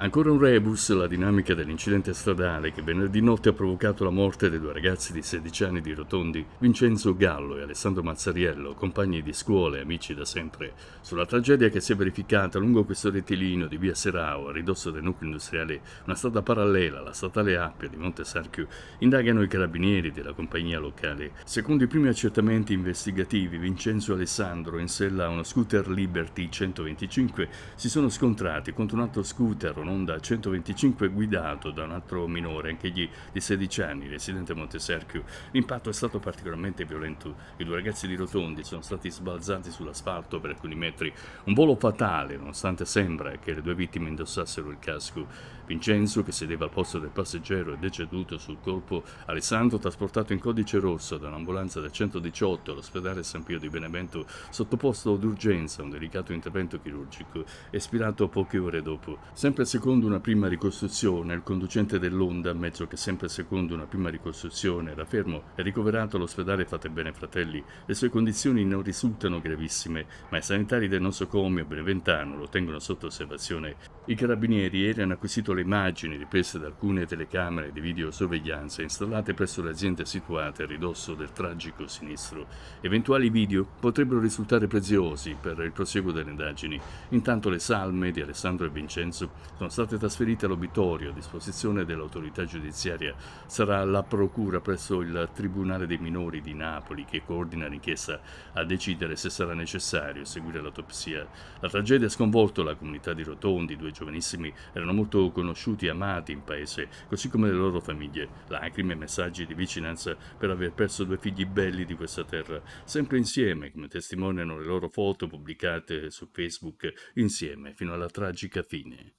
Ancora un rebus, la dinamica dell'incidente stradale che venerdì notte ha provocato la morte dei due ragazzi di 16 anni di Rotondi, Vincenzo Gallo e Alessandro Mazzariello, compagni di scuola e amici da sempre. Sulla tragedia che si è verificata lungo questo rettilineo di via Serao, a ridosso del nucleo industriale, una strada parallela alla statale Appia di Monte Sarchio, indagano i carabinieri della compagnia locale. Secondo i primi accertamenti investigativi, Vincenzo e Alessandro, in sella a uno scooter Liberty 125, si sono scontrati contro un altro scooter, in onda 125 guidato da un altro minore, anch'egli di 16 anni, residente a Monteserchio. L'impatto è stato particolarmente violento. I due ragazzi di Rotondi sono stati sbalzati sull'asfalto per alcuni metri. Un volo fatale, nonostante sembra che le due vittime indossassero il casco. Vincenzo, che sedeva al posto del passeggero, è deceduto sul colpo. Alessandro, trasportato in codice rosso da un'ambulanza del 118 all'ospedale San Pio di Benevento, sottoposto d'urgenza a un delicato intervento chirurgico, espirato poche ore dopo. Sempre secondo secondo una prima ricostruzione, il conducente dell'onda, mezzo che sempre secondo una prima ricostruzione era fermo e ricoverato all'ospedale Fate Bene Fratelli, le sue condizioni non risultano gravissime, ma i sanitari del nosocomio Beneventano lo tengono sotto osservazione. I carabinieri ieri hanno acquisito le immagini riprese da alcune telecamere di videosorveglianza installate presso le aziende situate a ridosso del tragico sinistro. Eventuali video potrebbero risultare preziosi per il proseguo delle indagini. Intanto le salme di Alessandro e Vincenzo sono sono state trasferite all'obitorio a disposizione dell'autorità giudiziaria. Sarà la Procura presso il Tribunale dei Minori di Napoli che coordina l'inchiesta a decidere se sarà necessario seguire l'autopsia. La tragedia ha sconvolto la comunità di Rotondi, due giovanissimi erano molto conosciuti e amati in paese, così come le loro famiglie. Lacrime e messaggi di vicinanza per aver perso due figli belli di questa terra, sempre insieme, come testimoniano le loro foto pubblicate su Facebook, insieme fino alla tragica fine.